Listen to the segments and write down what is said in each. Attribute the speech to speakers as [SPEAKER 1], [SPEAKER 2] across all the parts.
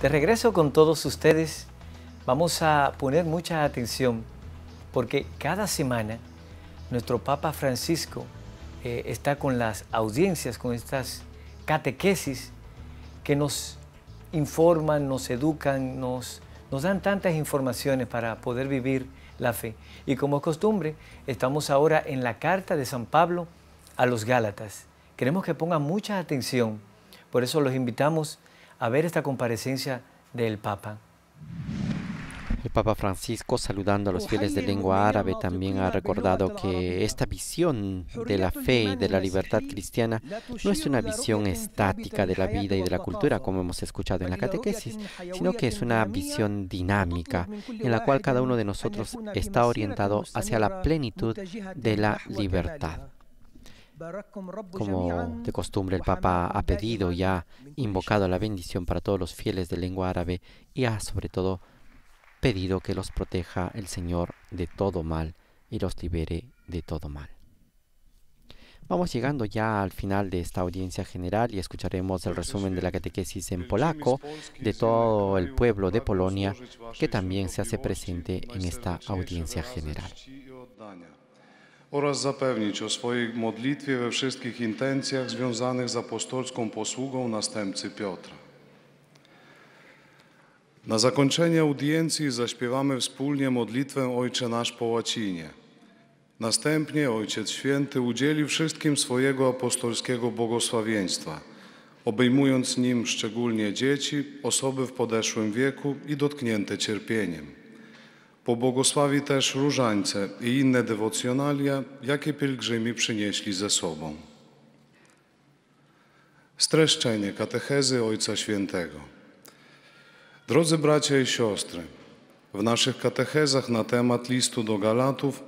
[SPEAKER 1] De regreso con todos ustedes, vamos a poner mucha atención porque cada semana nuestro Papa Francisco eh, está con las audiencias, con estas catequesis que nos informan, nos educan, nos, nos dan tantas informaciones para poder vivir la fe. Y como es costumbre, estamos ahora en la carta de San Pablo a los Gálatas. Queremos que pongan mucha atención, por eso los invitamos a ver esta comparecencia del Papa.
[SPEAKER 2] El Papa Francisco, saludando a los oh, fieles de lengua árabe, también ha recordado que esta visión de la fe y de la libertad cristiana no es una visión estática de la vida y de la cultura, como hemos escuchado en la catequesis, sino que es una visión dinámica, en la cual cada uno de nosotros está orientado hacia la plenitud
[SPEAKER 1] de la libertad. Como de costumbre el Papa ha pedido y ha
[SPEAKER 2] invocado la bendición para todos los fieles de lengua árabe y ha sobre todo pedido que los proteja el Señor de todo mal y los libere de todo mal. Vamos llegando ya al final de esta audiencia general y escucharemos el resumen de la catequesis en polaco de todo el pueblo de Polonia que también se hace presente en esta audiencia general.
[SPEAKER 3] oraz zapewnić o swojej modlitwie we wszystkich intencjach związanych z apostolską posługą następcy Piotra. Na zakończenie audiencji zaśpiewamy wspólnie modlitwę Ojcze Nasz po łacinie. Następnie Ojciec Święty udzieli wszystkim swojego apostolskiego błogosławieństwa, obejmując nim szczególnie dzieci, osoby w podeszłym wieku i dotknięte cierpieniem. Pobłogosławi też różańce i inne dewocjonalia, jakie pielgrzymi przynieśli ze sobą. Streszczenie katechezy Ojca Świętego. Drodzy bracia i siostry, w naszych katechezach na temat listu do Galatów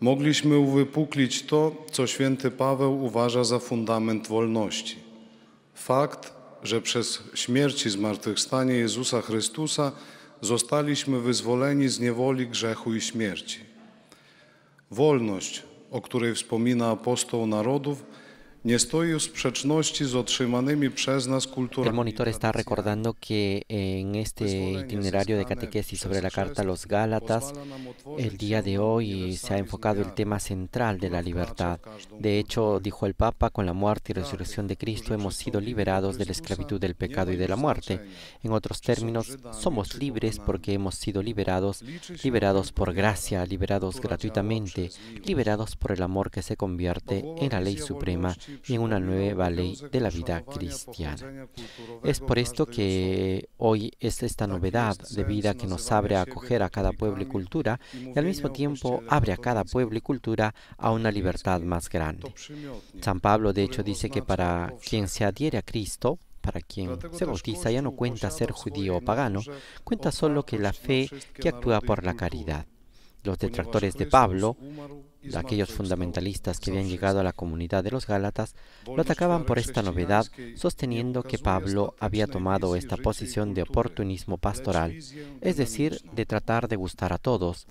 [SPEAKER 3] mogliśmy uwypuklić to, co święty Paweł uważa za fundament wolności. Fakt, że przez śmierć i zmartwychwstanie Jezusa Chrystusa zostaliśmy wyzwoleni z niewoli grzechu i śmierci. Wolność, o której wspomina apostoł narodów, El
[SPEAKER 2] monitor está recordando que eh, en este itinerario de catequesis sobre la carta a los Gálatas, el día de hoy se ha enfocado el tema central de la libertad. De hecho, dijo el Papa, con la muerte y resurrección de Cristo hemos sido liberados de la esclavitud del pecado y de la muerte. En otros términos, somos libres porque hemos sido liberados, liberados por gracia, liberados gratuitamente, liberados por el amor que se convierte en la ley suprema y en una nueva ley de la vida cristiana. Es por esto que hoy es esta novedad de vida que nos abre a acoger a cada pueblo y cultura y al mismo tiempo abre a cada pueblo y cultura a una libertad más grande. San Pablo, de hecho, dice que para quien se adhiere a Cristo, para quien se bautiza ya no cuenta ser judío o pagano, cuenta solo que la fe que actúa por la caridad. Los detractores de Pablo, aquellos fundamentalistas que habían llegado a la comunidad de los Gálatas, lo atacaban por esta novedad, sosteniendo que Pablo había tomado esta posición de oportunismo pastoral, es decir, de tratar de gustar a todos,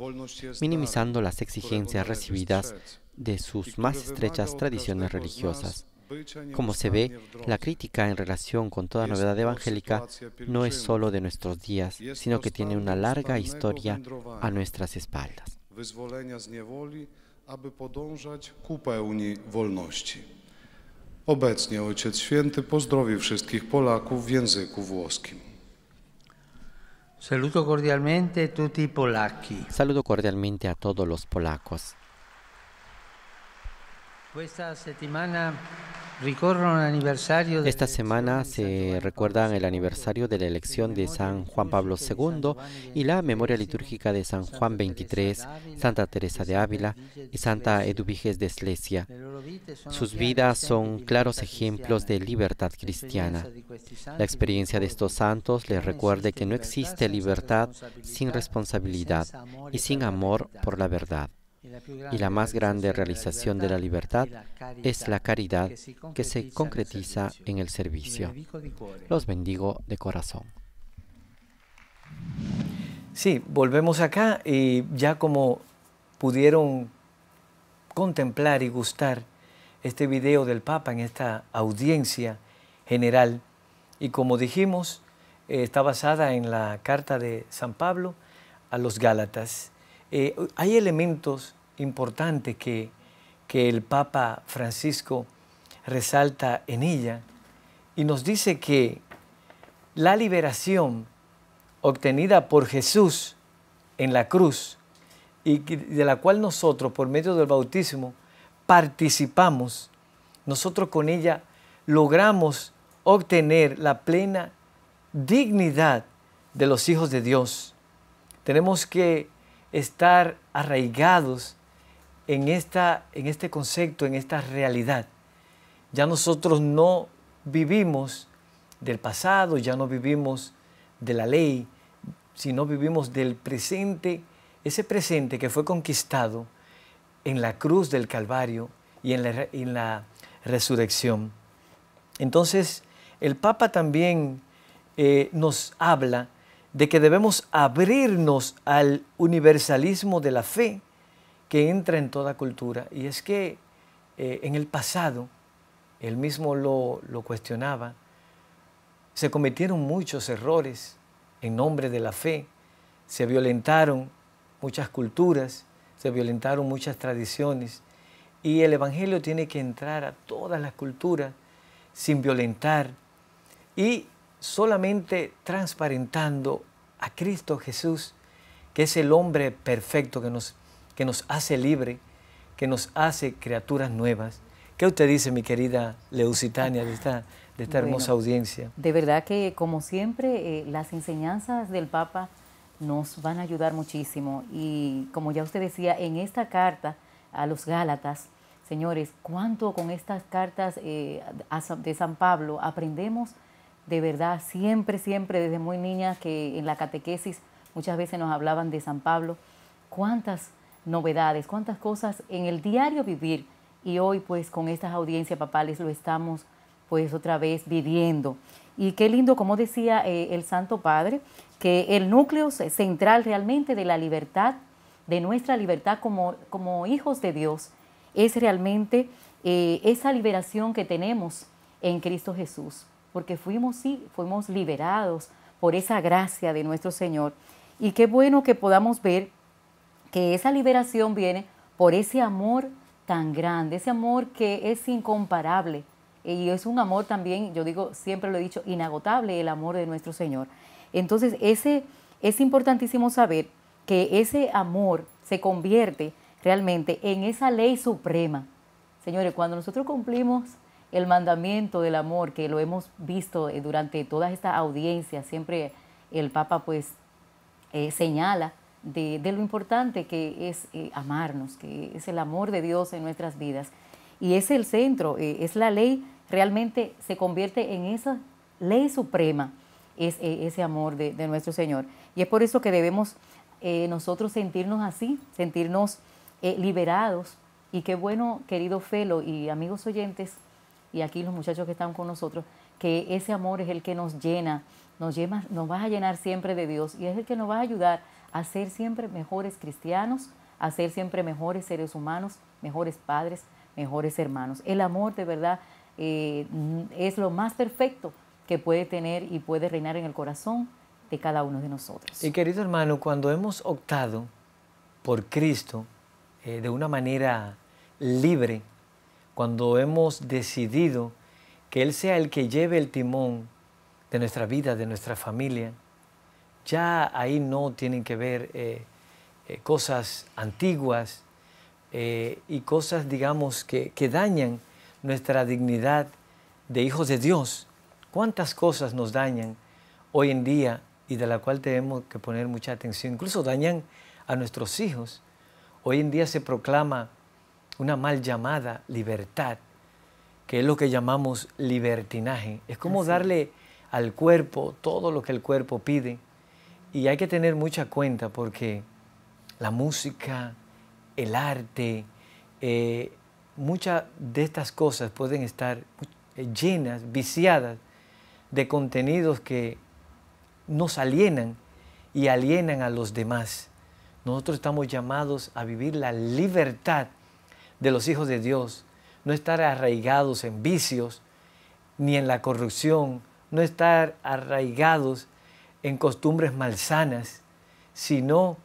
[SPEAKER 2] minimizando las exigencias recibidas de sus más estrechas tradiciones religiosas. Como se ve, la crítica en relación con toda novedad evangélica no es solo de nuestros días, sino que tiene una larga historia a
[SPEAKER 3] nuestras espaldas.
[SPEAKER 2] cordialmente Saludo cordialmente a todos los polacos. Esta semana se recuerda el aniversario de la elección de San Juan Pablo II y la memoria litúrgica de San Juan XXIII, Santa Teresa de Ávila y Santa Eduviges de Slesia. Sus vidas son claros ejemplos de libertad cristiana. La experiencia de estos santos les recuerda que no existe libertad sin responsabilidad y sin amor por la verdad y la más grande realización de la libertad es la caridad que se concretiza en
[SPEAKER 1] el servicio. Los bendigo de corazón. Sí, volvemos acá y ya como pudieron contemplar y gustar este video del Papa en esta audiencia general y como dijimos, eh, está basada en la carta de San Pablo a los Gálatas. Eh, hay elementos importante que, que el Papa Francisco resalta en ella y nos dice que la liberación obtenida por Jesús en la cruz y de la cual nosotros por medio del bautismo participamos, nosotros con ella logramos obtener la plena dignidad de los hijos de Dios. Tenemos que estar arraigados en, esta, en este concepto, en esta realidad. Ya nosotros no vivimos del pasado, ya no vivimos de la ley, sino vivimos del presente, ese presente que fue conquistado en la cruz del Calvario y en la, resurrección. Entonces, el Papa también eh, nos habla de que debemos abrirnos al universalismo de la fe que entra en toda cultura, y es que eh, en el pasado, él mismo lo, lo cuestionaba, se cometieron muchos errores en nombre de la fe, se violentaron muchas culturas, se violentaron muchas tradiciones, y el Evangelio tiene que entrar a todas las culturas sin violentar y solamente transparentando a Cristo Jesús, que es el hombre perfecto que nos que nos hace libre, que nos hace criaturas nuevas. ¿Qué usted dice, mi querida Leucitania, de esta, de esta hermosa audiencia? De
[SPEAKER 4] verdad que, como siempre, eh, las enseñanzas del Papa nos van a ayudar muchísimo. Y como ya usted decía, en esta carta a los Gálatas, señores, cuánto con estas cartas eh, de San Pablo aprendemos de verdad, siempre, siempre, desde muy niña, que en la catequesis muchas veces nos hablaban de San Pablo, cuántas novedades, cuántas cosas en el diario vivir. Y hoy pues con estas audiencias papales lo estamos pues otra vez viviendo. Y qué lindo, como decía eh, el Santo Padre, que el núcleo central realmente de la libertad, de nuestra libertad como, como hijos de Dios, es realmente eh, esa liberación que tenemos en Cristo Jesús, porque fuimos, sí, fuimos liberados por esa gracia de nuestro Señor. Y qué bueno que podamos ver que esa liberación viene por ese amor tan grande, ese amor que es incomparable. Y es un amor también, yo digo, siempre lo he dicho, inagotable el amor de nuestro Señor. Entonces, ese, es importantísimo saber que ese amor se convierte realmente en esa ley suprema. Señores, cuando nosotros cumplimos el mandamiento del amor, que lo hemos visto eh, durante toda esta audiencia, siempre el Papa pues eh, señala de, lo importante que es eh, amarnos, que es el amor de Dios en nuestras vidas. Y es el centro, eh, es la ley, realmente se convierte en esa ley suprema, es, eh, ese amor de, nuestro Señor. Y es por eso que debemos nosotros sentirnos así, sentirnos liberados. Y qué bueno, querido Felo y amigos oyentes, y aquí los muchachos que están con nosotros, que ese amor es el que nos llena, nos, llena, nos va a llenar siempre de Dios y es el que nos va a ayudar a ser siempre mejores cristianos, hacer siempre mejores seres humanos, mejores padres, mejores hermanos. El amor de verdad eh, mm, es lo más perfecto que puede tener y puede reinar en el corazón de cada uno de nosotros.
[SPEAKER 1] Y querido hermano, cuando hemos optado por Cristo eh, de una manera libre, cuando hemos decidido que Él sea el que lleve el timón de nuestra vida, de nuestra familia, ya ahí no tienen que ver eh, eh, cosas antiguas eh, y cosas, digamos, que, dañan nuestra dignidad de hijos de Dios. ¿Cuántas cosas nos dañan hoy en día y de la cual tenemos que poner mucha atención? Incluso dañan a nuestros hijos. Hoy en día se proclama una mal llamada libertad, que es lo que llamamos libertinaje. Es como darle al cuerpo todo lo que el cuerpo pide y hay que tener mucha cuenta porque la música, el arte, eh, muchas de estas cosas pueden estar llenas, viciadas de contenidos que nos alienan y alienan a los demás. Nosotros estamos llamados a vivir la libertad de los hijos de Dios, no estar arraigados en vicios ni en la corrupción, no estar arraigados en costumbres malsanas, sino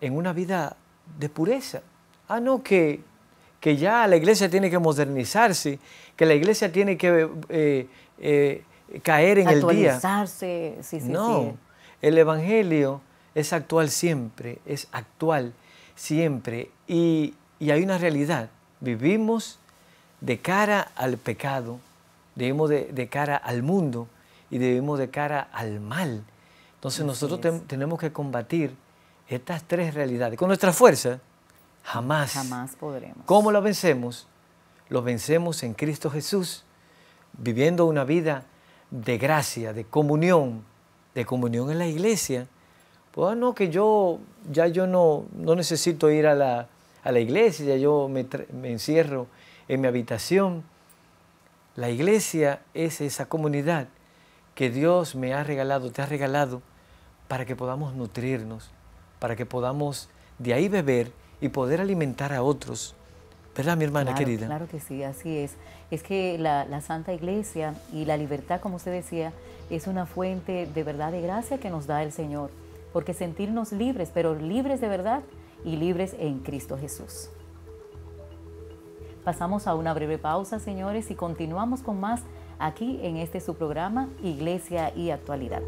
[SPEAKER 1] en una vida de pureza. Ah, no, que, que ya la iglesia tiene que modernizarse, que la iglesia tiene que eh, eh, caer en el día.
[SPEAKER 4] Actualizarse, sí, sí. No,
[SPEAKER 1] el Evangelio es actual siempre, es actual siempre. Y, hay una realidad, vivimos de cara al pecado, vivimos de, de cara al mundo y vivimos de cara al mal. Entonces nosotros tenemos que combatir estas tres realidades. Con nuestra fuerza, jamás.
[SPEAKER 4] Jamás podremos.
[SPEAKER 1] ¿Cómo lo vencemos? Lo vencemos en Cristo Jesús, viviendo una vida de gracia, de comunión, de comunión en la iglesia. Bueno, pues, ah, no, que yo ya yo no, no necesito ir a la, iglesia, ya yo me encierro en mi habitación. La iglesia es esa comunidad que Dios me ha regalado, te ha regalado, para que podamos nutrirnos, para que podamos de ahí beber y poder alimentar a otros. ¿Verdad, mi hermana querida? Claro
[SPEAKER 4] que sí, así es. Es que la, la, Santa Iglesia y la libertad, como usted decía, es una fuente de verdad de gracia que nos da el Señor. Porque sentirnos libres, pero libres de verdad y libres en Cristo Jesús. Pasamos a una breve pausa, señores, y continuamos con más aquí en este su programa Iglesia y Actualidad.